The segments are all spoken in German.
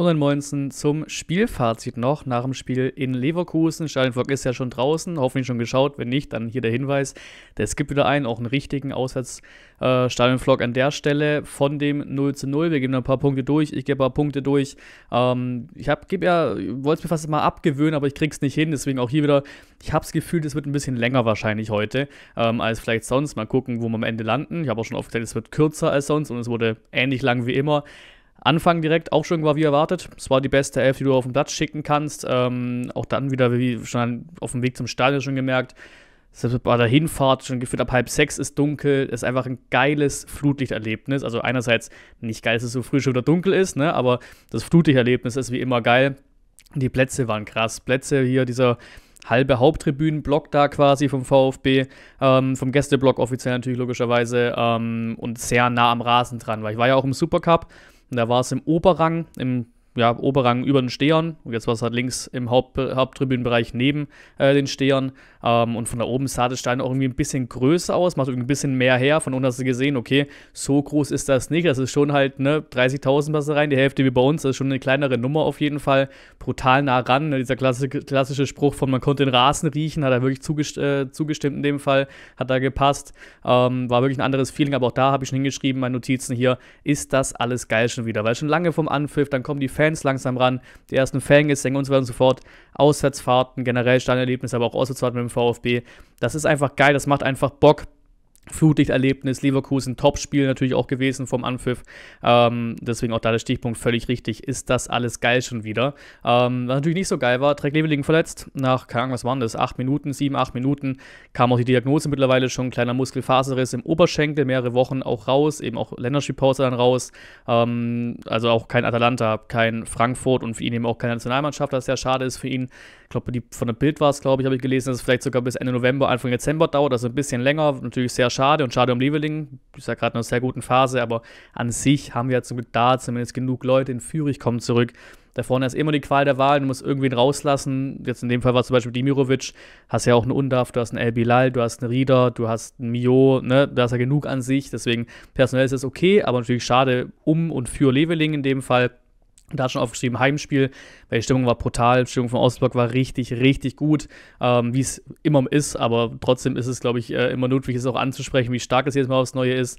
Und dann ansonsten zum Spielfazit noch nach dem Spiel in Leverkusen. Stadionvlog ist ja schon draußen, hoffentlich schon geschaut. Wenn nicht, dann hier der Hinweis. Es gibt wieder einen, auch einen richtigen Auswärtsstadionvlog äh, an der Stelle von dem 0 zu 0. Wir geben ein paar Punkte durch, ich gebe ein paar Punkte durch. Ähm, ich gebe ja, wollte es mir fast mal abgewöhnen, aber ich krieg's nicht hin. Deswegen auch hier wieder, ich habe das Gefühl, es wird ein bisschen länger wahrscheinlich heute ähm, als vielleicht sonst. Mal gucken, wo wir am Ende landen. Ich habe auch schon oft gesagt, es wird kürzer als sonst und es wurde ähnlich lang wie immer. Anfang direkt auch schon war wie erwartet. Es war die beste Elf, die du auf den Platz schicken kannst. Ähm, auch dann wieder, wie schon auf dem Weg zum Stadion schon gemerkt, selbst bei der Hinfahrt schon gefühlt ab halb sechs ist dunkel. Ist einfach ein geiles Flutlichterlebnis. Also einerseits nicht geil, dass es so früh schon wieder dunkel ist, ne? aber das Flutlichterlebnis ist wie immer geil. Die Plätze waren krass. Plätze hier, dieser halbe Haupttribünenblock da quasi vom VfB, ähm, vom Gästeblock offiziell natürlich logischerweise ähm, und sehr nah am Rasen dran, weil ich war ja auch im Supercup und da war es im Oberrang, im ja, Oberrang über den Stehern. Und jetzt war es halt links im Haupt äh, Haupttribünenbereich neben äh, den Stehern. Ähm, und von da oben sah das Stein auch irgendwie ein bisschen größer aus, macht irgendwie ein bisschen mehr her. Von unten hast du gesehen, okay, so groß ist das nicht. Das ist schon halt, ne, 30.000 passen rein, die Hälfte wie bei uns. Das ist schon eine kleinere Nummer auf jeden Fall. Brutal nah ran. Ne, dieser klassische, klassische Spruch von man konnte den Rasen riechen, hat er wirklich zugest äh, zugestimmt in dem Fall, hat da gepasst. Ähm, war wirklich ein anderes Feeling, aber auch da habe ich schon hingeschrieben, meine Notizen hier, ist das alles geil schon wieder. Weil schon lange vom Anpfiff, dann kommen die Fans Fans langsam ran, die ersten Fangesänge und so weiter und so fort, Auswärtsfahrten, generell Stadionerlebnis, aber auch Auswärtsfahrten mit dem VfB. Das ist einfach geil, das macht einfach Bock. Flutlichterlebnis, Leverkusen, Topspiel natürlich auch gewesen vom Anpfiff. Ähm, deswegen auch da der Stichpunkt völlig richtig. Ist das alles geil schon wieder? Ähm, was natürlich nicht so geil war, Dreck Leveling verletzt. Nach, keine Ahnung, was waren das? Acht Minuten, sieben, acht Minuten kam auch die Diagnose mittlerweile schon. Kleiner Muskelfaserriss im Oberschenkel, mehrere Wochen auch raus, eben auch Länderspielpause dann raus. Ähm, also auch kein Atalanta, kein Frankfurt und für ihn eben auch keine Nationalmannschaft, was sehr schade ist für ihn. Ich glaube, von der Bild war es, glaube ich, habe ich gelesen, dass es vielleicht sogar bis Ende November, Anfang Dezember dauert, also ein bisschen länger. Natürlich sehr schade und schade um Leveling. Ist ja gerade in einer sehr guten Phase, aber an sich haben wir ja zum Glück da zumindest genug Leute in Fürich kommen zurück. Da vorne ist immer die Qual der Wahl, du musst irgendwen rauslassen. Jetzt in dem Fall war zum Beispiel Dimirovic, hast ja auch einen Undaf, du hast einen El Bilal, du hast einen Rieder, du hast einen Mio, ne? da ist ja genug an sich. Deswegen personell ist es okay, aber natürlich schade um und für Leveling in dem Fall. Da hat schon aufgeschrieben, Heimspiel, weil die Stimmung war brutal, die Stimmung vom Außenblock war richtig, richtig gut, ähm, wie es immer ist, aber trotzdem ist es, glaube ich, äh, immer notwendig, es auch anzusprechen, wie stark es jetzt Mal aufs Neue ist.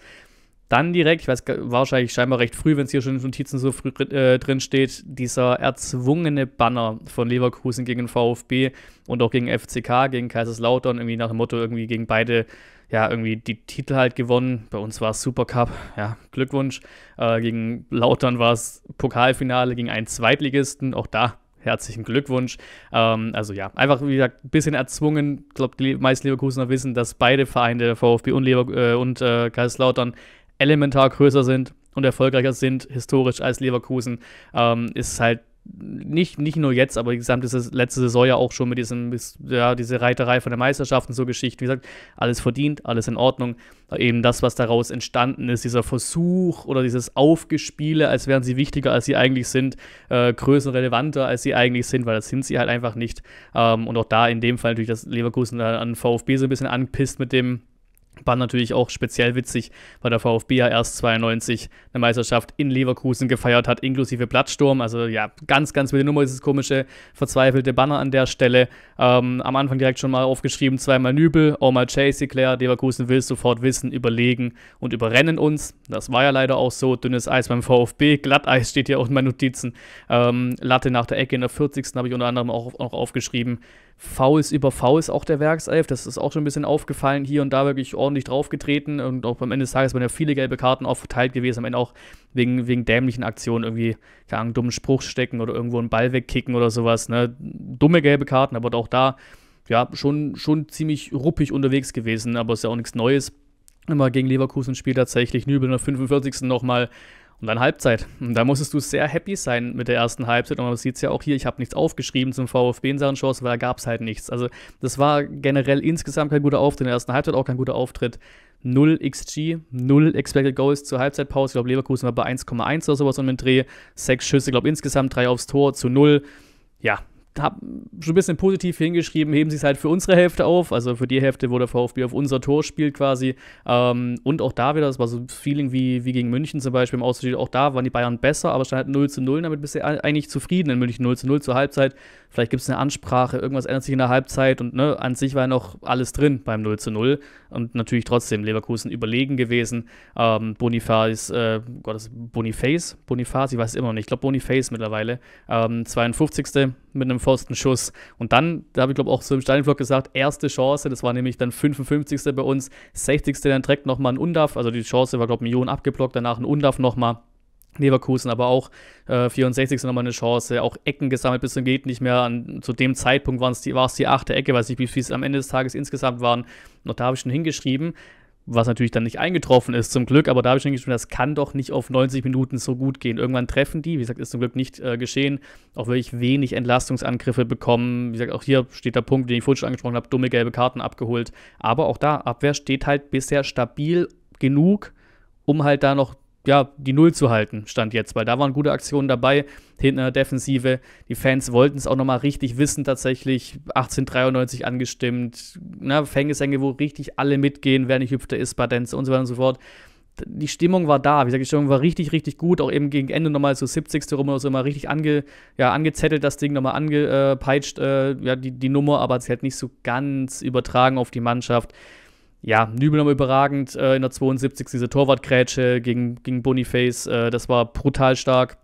Dann direkt, ich weiß wahrscheinlich scheinbar recht früh, wenn es hier schon in den Notizen so früh äh, drin steht, dieser erzwungene Banner von Leverkusen gegen VfB und auch gegen FCK, gegen Kaiserslautern, irgendwie nach dem Motto, irgendwie gegen beide, ja, irgendwie die Titel halt gewonnen. Bei uns war es Supercup, ja, Glückwunsch. Äh, gegen Lautern war es Pokalfinale gegen einen Zweitligisten, auch da herzlichen Glückwunsch. Ähm, also ja, einfach wie gesagt, ein bisschen erzwungen. Ich glaube, die meisten Leverkusener wissen, dass beide Vereine, der VfB und, Lever äh, und äh, Kaiserslautern, elementar größer sind und erfolgreicher sind historisch als Leverkusen, ähm, ist halt nicht, nicht nur jetzt, aber die gesamte letzte Saison ja auch schon mit diesem, ja, diese Reiterei von der Meisterschaft und so Geschichten. Wie gesagt, alles verdient, alles in Ordnung. Eben das, was daraus entstanden ist, dieser Versuch oder dieses Aufgespiele, als wären sie wichtiger, als sie eigentlich sind, äh, größenrelevanter, als sie eigentlich sind, weil das sind sie halt einfach nicht. Ähm, und auch da in dem Fall natürlich, dass Leverkusen an VfB so ein bisschen anpisst mit dem war natürlich auch speziell witzig, weil der VfB ja erst 92 eine Meisterschaft in Leverkusen gefeiert hat, inklusive Blattsturm. Also ja, ganz, ganz wilde Nummer, dieses komische, verzweifelte Banner an der Stelle. Ähm, am Anfang direkt schon mal aufgeschrieben, zweimal Nübel, auch mal Chase, Claire, Leverkusen will sofort wissen, überlegen und überrennen uns. Das war ja leider auch so, dünnes Eis beim VfB, Glatteis steht hier auch in meinen Notizen. Ähm, Latte nach der Ecke in der 40. habe ich unter anderem auch noch aufgeschrieben. Fouls über Fouls auch der Werkself. Das ist auch schon ein bisschen aufgefallen. Hier und da wirklich ordentlich draufgetreten. Und auch am Ende des Tages waren ja viele gelbe Karten auch verteilt gewesen. Am Ende auch wegen, wegen dämlichen Aktionen irgendwie, keine Ahnung, dummen Spruch stecken oder irgendwo einen Ball wegkicken oder sowas. Ne? Dumme gelbe Karten, aber auch da, ja, schon, schon ziemlich ruppig unterwegs gewesen. Aber ist ja auch nichts Neues. Immer gegen Leverkusen spielt tatsächlich Nübel in der 45. nochmal und dann Halbzeit. Und da musstest du sehr happy sein mit der ersten Halbzeit. Und man sieht es ja auch hier, ich habe nichts aufgeschrieben zum VfB in Sachen Chance, weil da gab es halt nichts. Also das war generell insgesamt kein guter Auftritt. In der ersten Halbzeit auch kein guter Auftritt. 0 XG, 0 Expected Goals zur Halbzeitpause. Ich glaube, Leverkusen war bei 1,1 oder sowas um den Dreh. Sechs Schüsse, ich glaube insgesamt drei aufs Tor zu null. Ja, habe schon ein bisschen positiv hingeschrieben, heben sie es halt für unsere Hälfte auf, also für die Hälfte, wo der VfB auf unser Tor spielt quasi. Ähm, und auch da wieder, das war so ein Feeling wie, wie gegen München zum Beispiel im Auswärtsspiel, auch da waren die Bayern besser, aber stand halt 0 zu 0, damit bist du eigentlich zufrieden in München 0 zu 0 zur Halbzeit. Vielleicht gibt es eine Ansprache, irgendwas ändert sich in der Halbzeit und ne, an sich war ja noch alles drin beim 0 zu 0 und natürlich trotzdem Leverkusen überlegen gewesen. Ähm, Boniface, äh, Gottes, Boniface, Boniface, ich weiß es immer noch nicht, ich glaube Boniface mittlerweile, ähm, 52. mit einem Pfostenschuss. Und dann, da habe ich glaube auch so im Steinblock gesagt, erste Chance, das war nämlich dann 55. bei uns, 60. dann direkt nochmal ein Undaf, also die Chance war glaube ich Millionen abgeblockt, danach ein Undaf nochmal. Leverkusen, aber auch äh, 64 nochmal eine Chance, auch Ecken gesammelt bis zum geht nicht mehr. An, zu dem Zeitpunkt war es die, die achte Ecke, weiß nicht, wie viel es am Ende des Tages insgesamt waren. Noch da habe ich schon hingeschrieben was natürlich dann nicht eingetroffen ist, zum Glück, aber da habe ich schon geschrieben, das kann doch nicht auf 90 Minuten so gut gehen. Irgendwann treffen die, wie gesagt, ist zum Glück nicht äh, geschehen, auch wirklich wenig Entlastungsangriffe bekommen. Wie gesagt, auch hier steht der Punkt, den ich vorhin schon angesprochen habe, dumme gelbe Karten abgeholt. Aber auch da, Abwehr steht halt bisher stabil genug, um halt da noch ja, die Null zu halten, stand jetzt, weil da waren gute Aktionen dabei, hinten in der Defensive. Die Fans wollten es auch nochmal richtig wissen, tatsächlich 1893 angestimmt, ne, Fängesänge, wo richtig alle mitgehen, wer nicht hüpft, der ist Badenz und so weiter und so fort. Die Stimmung war da, wie gesagt, die Stimmung war richtig, richtig gut, auch eben gegen Ende nochmal so 70. rum oder so, mal richtig ange, ja, angezettelt, das Ding nochmal angepeitscht, äh, äh, ja, die, die Nummer, aber es hat nicht so ganz übertragen auf die Mannschaft ja, Nübel nochmal überragend äh, in der 72. diese Torwartgrätsche gegen, gegen Boniface. Äh, das war brutal stark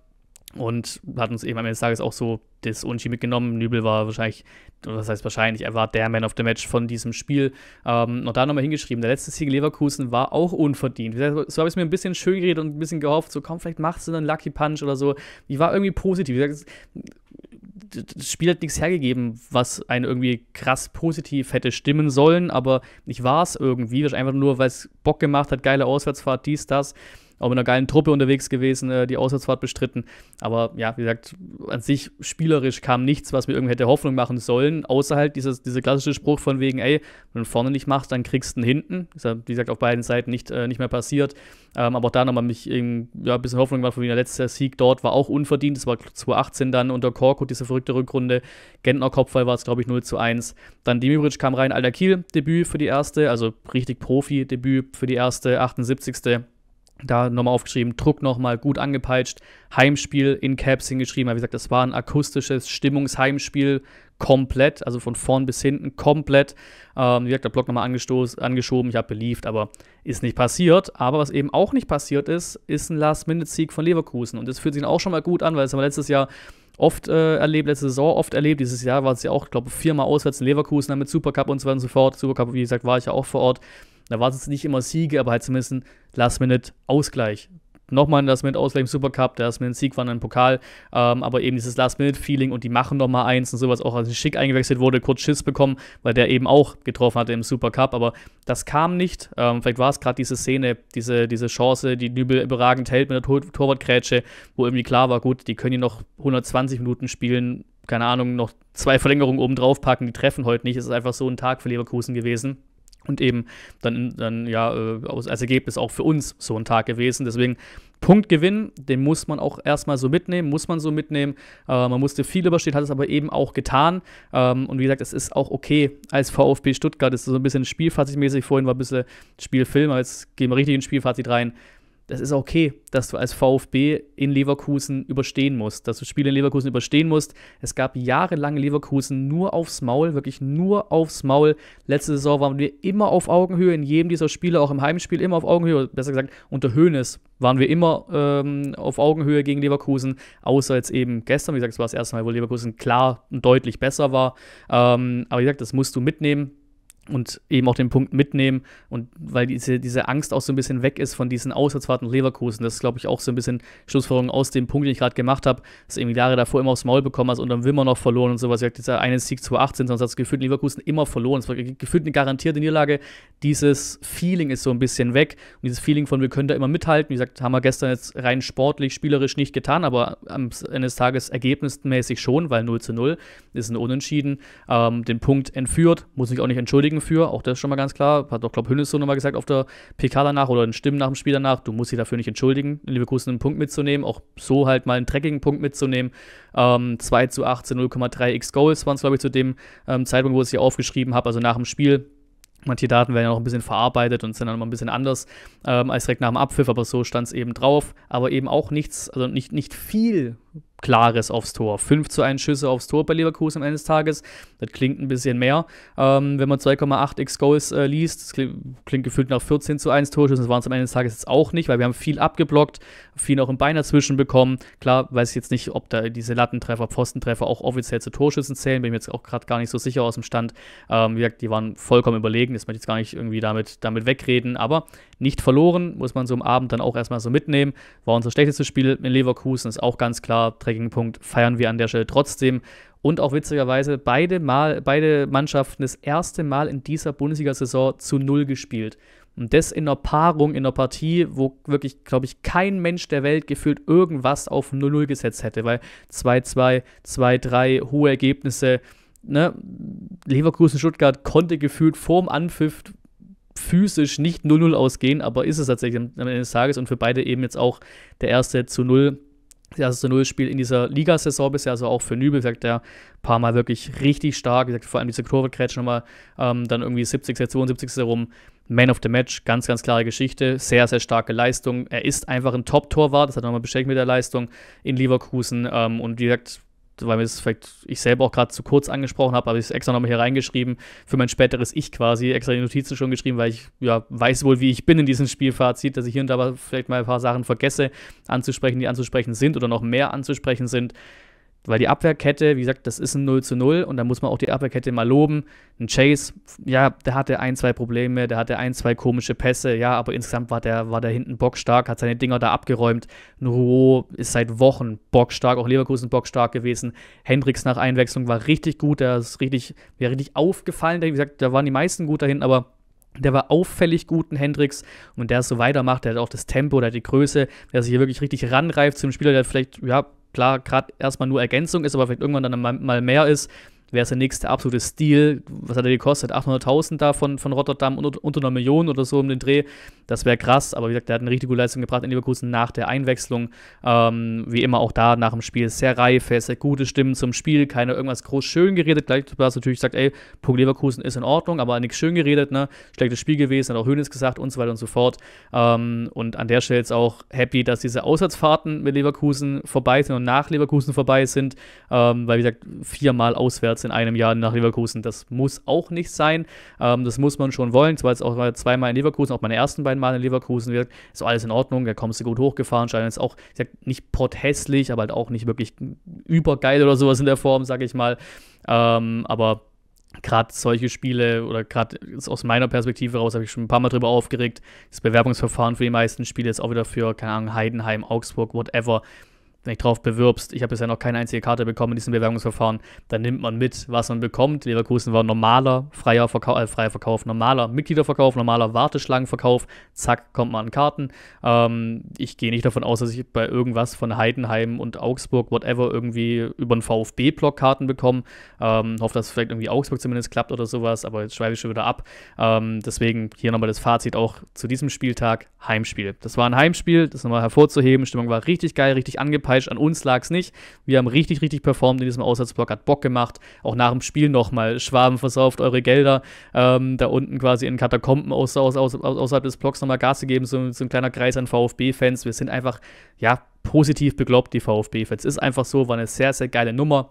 und hat uns eben am Ende des Tages auch so das Unschi mitgenommen. Nübel war wahrscheinlich, was heißt wahrscheinlich, er war der Man of the Match von diesem Spiel. Ähm, noch da nochmal hingeschrieben, der letzte Sieg Leverkusen war auch unverdient. So habe ich es mir ein bisschen schön geredet und ein bisschen gehofft, so komm, vielleicht machst du einen Lucky Punch oder so. Ich war irgendwie positiv. Ich Gesagt, das Spiel hat nichts hergegeben, was einen irgendwie krass positiv hätte stimmen sollen, aber ich war es irgendwie. Einfach nur, weil es Bock gemacht hat, geile Auswärtsfahrt, dies, das auch mit einer geilen Truppe unterwegs gewesen, äh, die Auswärtsfahrt bestritten. Aber ja, wie gesagt, an sich spielerisch kam nichts, was mir irgendwie hätte Hoffnung machen sollen, außer halt dieses, dieser klassische Spruch von wegen, ey, wenn du vorne nicht machst, dann kriegst du einen hinten. Ist ja, wie gesagt, auf beiden Seiten nicht, äh, nicht mehr passiert. Ähm, aber auch da nochmal mich eben, ja, ein bisschen Hoffnung gemacht, wie der letzte Sieg dort war auch unverdient. Das war 2018 dann unter Korko, diese verrückte Rückrunde. Gentner Kopfball war es, glaube ich, 0 zu 1. Dann Dimibric kam rein, Alter Kiel, Debüt für die erste, also richtig Profi-Debüt für die erste, 78 da nochmal aufgeschrieben, Druck nochmal gut angepeitscht, Heimspiel in Caps hingeschrieben. Aber wie gesagt, das war ein akustisches Stimmungsheimspiel komplett, also von vorn bis hinten komplett. Ähm, wie gesagt, der Block nochmal angeschoben, ich habe beliebt, aber ist nicht passiert. Aber was eben auch nicht passiert ist, ist ein Last-Minute-Sieg von Leverkusen. Und das fühlt sich auch schon mal gut an, weil es haben letztes Jahr oft äh, erlebt, letzte Saison oft erlebt. Dieses Jahr war es ja auch, glaube ich, viermal auswärts in Leverkusen dann mit Supercup und so weiter und so fort. Supercup, wie gesagt, war ich ja auch vor Ort. Da war es nicht immer Siege, aber halt zumindest ein Last-Minute-Ausgleich nochmal ein Last-Minute aus, im Supercup, der mit minute sieg war dann im Pokal, ähm, aber eben dieses Last-Minute-Feeling und die machen nochmal eins und sowas, auch als Schick eingewechselt wurde, kurz Schiss bekommen, weil der eben auch getroffen hatte im Supercup, aber das kam nicht, ähm, vielleicht war es gerade diese Szene, diese, diese Chance, die Nübel überragend hält mit der Tor Torwartgrätsche, wo irgendwie klar war, gut, die können hier noch 120 Minuten spielen, keine Ahnung, noch zwei Verlängerungen oben drauf packen, die treffen heute nicht, es ist einfach so ein Tag für Leverkusen gewesen und eben dann, dann ja äh, als Ergebnis auch für uns so ein Tag gewesen. Deswegen Punktgewinn, den muss man auch erstmal so mitnehmen, muss man so mitnehmen. Äh, man musste viel überstehen, hat es aber eben auch getan. Ähm, und wie gesagt, es ist auch okay als VfB Stuttgart. Es ist so ein bisschen spielfazitmäßig. Vorhin war ein bisschen Spielfilm, aber jetzt gehen wir richtig in Spielfazit rein das ist okay, dass du als VfB in Leverkusen überstehen musst, dass du Spiele in Leverkusen überstehen musst. Es gab jahrelang Leverkusen nur aufs Maul, wirklich nur aufs Maul. Letzte Saison waren wir immer auf Augenhöhe, in jedem dieser Spiele, auch im Heimspiel, immer auf Augenhöhe, besser gesagt, unter Höhnes waren wir immer ähm, auf Augenhöhe gegen Leverkusen, außer jetzt eben gestern, wie gesagt, es war das erste Mal, wo Leverkusen klar und deutlich besser war. Ähm, aber wie gesagt, das musst du mitnehmen und eben auch den Punkt mitnehmen und weil diese, diese Angst auch so ein bisschen weg ist von diesen Auswärtsfahrten Leverkusen. Das ist, glaube ich, auch so ein bisschen Schlussfolgerung aus dem Punkt, den ich gerade gemacht habe, dass irgendwie Jahre davor immer aufs Maul bekommen hast und dann Wimmer noch verloren und sowas. Dieser eine Sieg 2018, sonst hat es gefühlt Leverkusen immer verloren. Es war gefühlt eine garantierte Niederlage. Dieses Feeling ist so ein bisschen weg und dieses Feeling von, wir können da immer mithalten. Wie gesagt, haben wir gestern jetzt rein sportlich, spielerisch nicht getan, aber am Ende des Tages ergebnismäßig schon, weil 0 zu 0 ist ein Unentschieden. Ähm, den Punkt entführt, muss ich auch nicht entschuldigen Rücken für. Auch das ist schon mal ganz klar. Hat doch, glaube Hünnes so nochmal gesagt auf der PK danach oder in Stimmen nach dem Spiel danach. Du musst dich dafür nicht entschuldigen, in Leverkusen einen Punkt mitzunehmen. Auch so halt mal einen dreckigen Punkt mitzunehmen. Ähm, 2 zu 18, 0,3 x Goals waren es, glaube ich, zu dem ähm, Zeitpunkt, wo ich es hier aufgeschrieben habe. Also nach dem Spiel. Manche Daten werden ja noch ein bisschen verarbeitet und sind dann immer ein bisschen anders ähm, als direkt nach dem Abpfiff, aber so stand es eben drauf. Aber eben auch nichts, also nicht, nicht viel Klares aufs Tor. 5 zu 1 Schüsse aufs Tor bei Leverkusen am Ende des Tages. Das klingt ein bisschen mehr, ähm, wenn man 2,8 X-Goals äh, liest. Das klingt gefühlt nach 14 zu 1 Torschüssen. Das waren es am Ende des Tages jetzt auch nicht, weil wir haben viel abgeblockt, viel noch im Bein dazwischen bekommen. Klar, weiß ich jetzt nicht, ob da diese Lattentreffer, Pfostentreffer auch offiziell zu Torschüssen zählen. Bin mir jetzt auch gerade gar nicht so sicher aus dem Stand. Ähm, wie gesagt, die waren vollkommen überlegen. Das möchte ich jetzt gar nicht irgendwie damit, damit wegreden. Aber nicht verloren, muss man so am Abend dann auch erstmal so mitnehmen. War unser schlechtestes Spiel in Leverkusen, ist auch ganz klar klar, Trekkingpunkt feiern wir an der Stelle trotzdem. Und auch witzigerweise, beide, Mal, beide Mannschaften das erste Mal in dieser Bundesliga-Saison zu Null gespielt. Und das in einer Paarung, in einer Partie, wo wirklich, glaube ich, kein Mensch der Welt gefühlt irgendwas auf 0-0 gesetzt hätte, weil 2-2, 2-3, hohe Ergebnisse. Ne? Leverkusen-Stuttgart konnte gefühlt vorm Anpfiff physisch nicht 0-0 ausgehen, aber ist es tatsächlich am Ende des Tages und für beide eben jetzt auch der erste zu 0 das erste 0 Spiel in dieser Ligasaison bisher, also auch für Nübel, sagt der paar Mal wirklich richtig stark, wie gesagt, vor allem diese Kurve kretschen nochmal, ähm, dann irgendwie 70, 72 herum, Man of the Match, ganz, ganz klare Geschichte, sehr, sehr starke Leistung. Er ist einfach ein Top-Torwart, das hat er nochmal bestätigt mit der Leistung in Leverkusen ähm, und wie gesagt, weil mir das vielleicht ich selber auch gerade zu kurz angesprochen habe, habe ich es extra nochmal hier reingeschrieben, für mein späteres Ich quasi, extra die Notizen schon geschrieben, weil ich ja weiß wohl, wie ich bin in diesem Spielfazit, dass ich hier und da vielleicht mal ein paar Sachen vergesse anzusprechen, die anzusprechen sind oder noch mehr anzusprechen sind. Weil die Abwehrkette, wie gesagt, das ist ein 0 zu 0 und da muss man auch die Abwehrkette mal loben. Ein Chase, ja, der hatte ein, zwei Probleme, der hatte ein, zwei komische Pässe, ja, aber insgesamt war der, war der hinten bockstark, hat seine Dinger da abgeräumt. Ein Nuro ist seit Wochen bockstark, auch Leverkusen bockstark gewesen. Hendricks nach Einwechslung war richtig gut, der ist richtig, wäre richtig aufgefallen. Wie gesagt, da waren die meisten gut dahin, aber der war auffällig guten Hendrix und der es so weitermacht, der hat auch das Tempo, der hat die Größe, der sich hier wirklich richtig ranreift zum Spieler, der vielleicht, ja, klar, gerade erstmal nur Ergänzung ist, aber vielleicht irgendwann dann mal mehr ist, wäre es der nächste absolute Stil. Was hat er gekostet? 800.000 da von, von Rotterdam und unter einer Million oder so um den Dreh. Das wäre krass, aber wie gesagt, der hat eine richtig gute Leistung gebracht in Leverkusen nach der Einwechslung. Ähm, wie immer auch da nach dem Spiel sehr reif, sehr gute Stimmen zum Spiel, keiner irgendwas groß schön geredet. Gleich was natürlich sagt, ey, Punkt Leverkusen ist in Ordnung, aber nichts schön geredet, ne? Schlechtes Spiel gewesen, hat auch Hönes gesagt und so weiter und so fort. Ähm, und an der Stelle jetzt auch happy, dass diese Auswärtsfahrten mit Leverkusen vorbei sind und nach Leverkusen vorbei sind, ähm, weil wie gesagt, viermal auswärts Platz in einem Jahr nach Leverkusen. Das muss auch nicht sein. Ähm, das muss man schon wollen. Zwar jetzt auch zweimal in Leverkusen, auch meine ersten beiden Mal in Leverkusen. Wird, ist alles in Ordnung. Da kommst du gut hochgefahren. Scheint jetzt auch nicht potthässlich, aber halt auch nicht wirklich übergeil oder sowas in der Form, sage ich mal. Ähm, aber gerade solche Spiele oder gerade aus meiner Perspektive heraus habe ich schon ein paar Mal drüber aufgeregt. Das Bewerbungsverfahren für die meisten Spiele ist auch wieder für, keine Ahnung, Heidenheim, Augsburg, whatever wenn ich drauf bewirbst, ich habe bisher noch keine einzige Karte bekommen in diesem Bewerbungsverfahren, dann nimmt man mit, was man bekommt. Leverkusen war normaler freier, Verka äh, freier Verkauf, normaler Mitgliederverkauf, normaler Warteschlangenverkauf. Zack, kommt man an Karten. Ähm, ich gehe nicht davon aus, dass ich bei irgendwas von Heidenheim und Augsburg, whatever, irgendwie über einen VfB-Block Karten bekomme. Ähm, hoffe, dass vielleicht irgendwie Augsburg zumindest klappt oder sowas, aber jetzt schreibe ich schon wieder ab. Ähm, deswegen hier nochmal das Fazit auch zu diesem Spieltag: Heimspiel. Das war ein Heimspiel, das nochmal hervorzuheben. Stimmung war richtig geil, richtig angepeilt falsch, an uns lag es nicht. Wir haben richtig, richtig performt in diesem Auswärtsblock, hat Bock gemacht. Auch nach dem Spiel nochmal. Schwaben versauft eure Gelder. Ähm, da unten quasi in Katakomben außer, außer, außer, außerhalb des Blocks nochmal Gas gegeben. So, so ein kleiner Kreis an VfB-Fans. Wir sind einfach, ja, positiv beglaubt, die VfB-Fans. Ist einfach so, war eine sehr, sehr geile Nummer.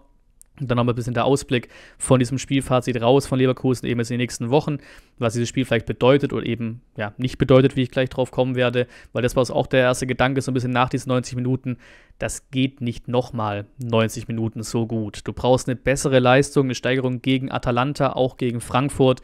Und dann nochmal ein bisschen der Ausblick von diesem Spielfazit raus von Leverkusen eben jetzt in den nächsten Wochen, was dieses Spiel vielleicht bedeutet oder eben ja nicht bedeutet, wie ich gleich drauf kommen werde, weil das war auch der erste Gedanke, so ein bisschen nach diesen 90 Minuten, das geht nicht nochmal 90 Minuten so gut. Du brauchst eine bessere Leistung, eine Steigerung gegen Atalanta, auch gegen Frankfurt,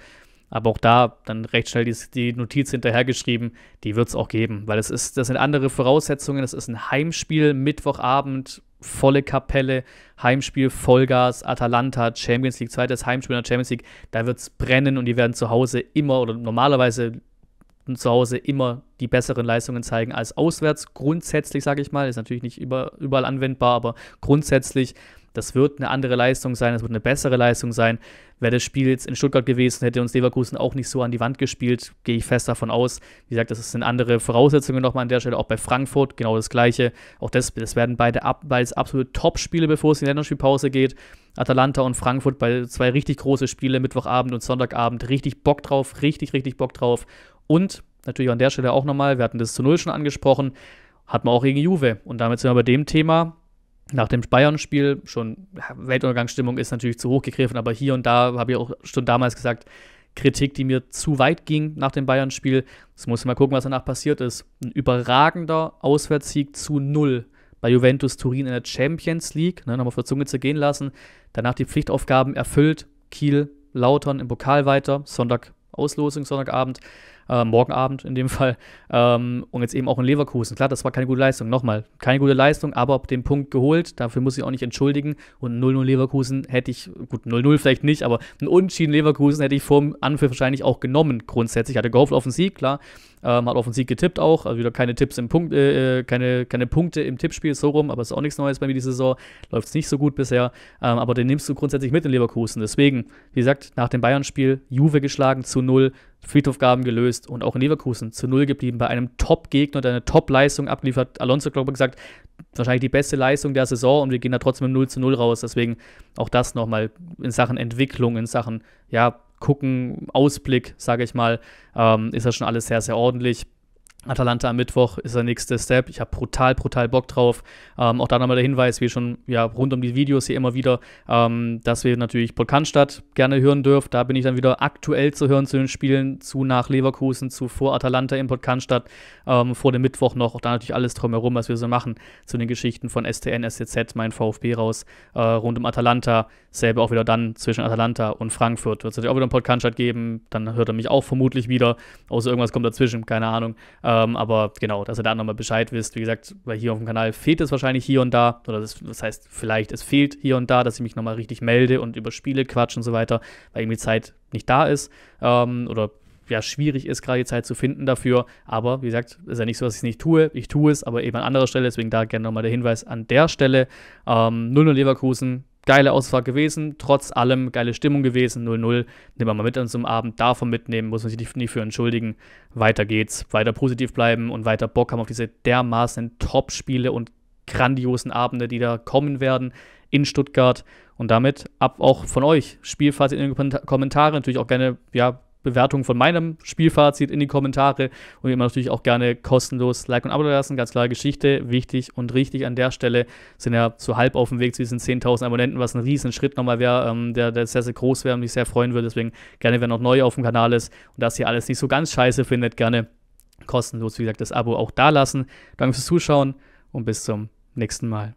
aber auch da dann recht schnell die, die Notiz hinterhergeschrieben, die wird es auch geben, weil es ist, das sind andere Voraussetzungen, das ist ein Heimspiel, Mittwochabend, volle Kapelle, Heimspiel, Vollgas, Atalanta, Champions League, zweites Heimspiel in der Champions League, da wird es brennen und die werden zu Hause immer oder normalerweise zu Hause immer die besseren Leistungen zeigen als auswärts. Grundsätzlich, sage ich mal, ist natürlich nicht über, überall anwendbar, aber grundsätzlich das wird eine andere Leistung sein, das wird eine bessere Leistung sein. Wäre das Spiel jetzt in Stuttgart gewesen, hätte uns Leverkusen auch nicht so an die Wand gespielt, gehe ich fest davon aus. Wie gesagt, das sind andere Voraussetzungen nochmal an der Stelle, auch bei Frankfurt genau das Gleiche. Auch das, das werden beide ab, beides absolute Top-Spiele, bevor es in die Länderspielpause geht. Atalanta und Frankfurt, bei zwei richtig große Spiele, Mittwochabend und Sonntagabend. Richtig Bock drauf, richtig, richtig Bock drauf. Und natürlich an der Stelle auch nochmal, wir hatten das zu Null schon angesprochen, hat man auch gegen Juve. Und damit sind wir bei dem Thema, nach dem Bayern-Spiel, schon Weltuntergangsstimmung ist natürlich zu hoch gegriffen, aber hier und da habe ich auch schon damals gesagt, Kritik, die mir zu weit ging nach dem Bayern-Spiel. Jetzt muss ich mal gucken, was danach passiert ist. Ein überragender Auswärtssieg zu null bei Juventus Turin in der Champions League, ne, nochmal vor Zunge zu gehen lassen. Danach die Pflichtaufgaben erfüllt, Kiel, Lautern im Pokal weiter, Sonntag Auslosung Sonntagabend, äh, Morgenabend in dem Fall. Ähm, und jetzt eben auch in Leverkusen. Klar, das war keine gute Leistung. Nochmal, keine gute Leistung, aber den Punkt geholt. Dafür muss ich auch nicht entschuldigen. Und 0-0 Leverkusen hätte ich, gut, 0-0 vielleicht nicht, aber einen Unentschieden Leverkusen hätte ich vor dem Anpfiff wahrscheinlich auch genommen, grundsätzlich. Ich hatte gehofft auf den Sieg, klar. Ähm, hat auf den Sieg getippt auch. Also wieder keine Tipps im Punkt, äh, äh, keine, keine Punkte im Tippspiel, so rum, aber ist auch nichts Neues bei mir diese Saison. Läuft es nicht so gut bisher. Ähm, aber den nimmst du grundsätzlich mit in Leverkusen. Deswegen, wie gesagt, nach dem Bayern-Spiel Juve geschlagen zu null, Friedhofgaben gelöst und auch in Leverkusen zu null geblieben bei einem Top-Gegner, der eine Top-Leistung abliefert. Alonso, glaube ich, gesagt, wahrscheinlich die beste Leistung der Saison und wir gehen da trotzdem mit 0 zu 0 raus. Deswegen auch das nochmal in Sachen Entwicklung, in Sachen, ja, gucken, Ausblick, sage ich mal, ähm, ist das schon alles sehr, sehr ordentlich. Atalanta am Mittwoch ist der nächste Step. Ich habe brutal, brutal Bock drauf. Ähm, auch da nochmal der Hinweis, wie schon ja, rund um die Videos hier immer wieder, ähm, dass wir natürlich Podcast gerne hören dürft. Da bin ich dann wieder aktuell zu hören zu den Spielen, zu nach Leverkusen, zu vor Atalanta in Podcast, ähm, vor dem Mittwoch noch. Auch da natürlich alles drumherum, was wir so machen, zu den Geschichten von STN, STZ, mein VfB raus, äh, rund um Atalanta. Selbe auch wieder dann zwischen Atalanta und Frankfurt. Wird es natürlich auch wieder einen Podcast geben. Dann hört er mich auch vermutlich wieder, außer irgendwas kommt dazwischen, keine Ahnung. Äh, ähm, aber genau, dass ihr da nochmal Bescheid wisst. Wie gesagt, weil hier auf dem Kanal fehlt es wahrscheinlich hier und da. Oder das, das heißt, vielleicht es fehlt hier und da, dass ich mich nochmal richtig melde und über Spiele quatsche und so weiter, weil irgendwie Zeit nicht da ist. Ähm, oder ja, schwierig ist, gerade die Zeit zu finden dafür. Aber wie gesagt, ist ja nicht so, dass ich es nicht tue. Ich tue es, aber eben an anderer Stelle. Deswegen da gerne nochmal der Hinweis an der Stelle. Ähm, 0-0 Leverkusen, geile Ausfahrt gewesen, trotz allem geile Stimmung gewesen, 0-0. Nehmen wir mal mit an so Abend, davon mitnehmen, muss man sich nicht für entschuldigen. Weiter geht's, weiter positiv bleiben und weiter Bock haben auf diese dermaßen Top-Spiele und grandiosen Abende, die da kommen werden in Stuttgart. Und damit ab auch von euch. Spielfazit in den Kommentaren natürlich auch gerne, ja, Bewertung von meinem Spielfazit in die Kommentare und immer natürlich auch gerne kostenlos Like und Abo lassen. Ganz klare Geschichte, wichtig und richtig an der Stelle. Sind ja so halb auf dem Weg zu diesen 10.000 Abonnenten, was ein Riesenschritt nochmal wäre, ähm, der, der sehr, sehr groß wäre und mich sehr freuen würde. Deswegen gerne, wer noch neu auf dem Kanal ist und das hier alles nicht so ganz scheiße findet, gerne kostenlos, wie gesagt, das Abo auch da lassen. Danke fürs Zuschauen und bis zum nächsten Mal.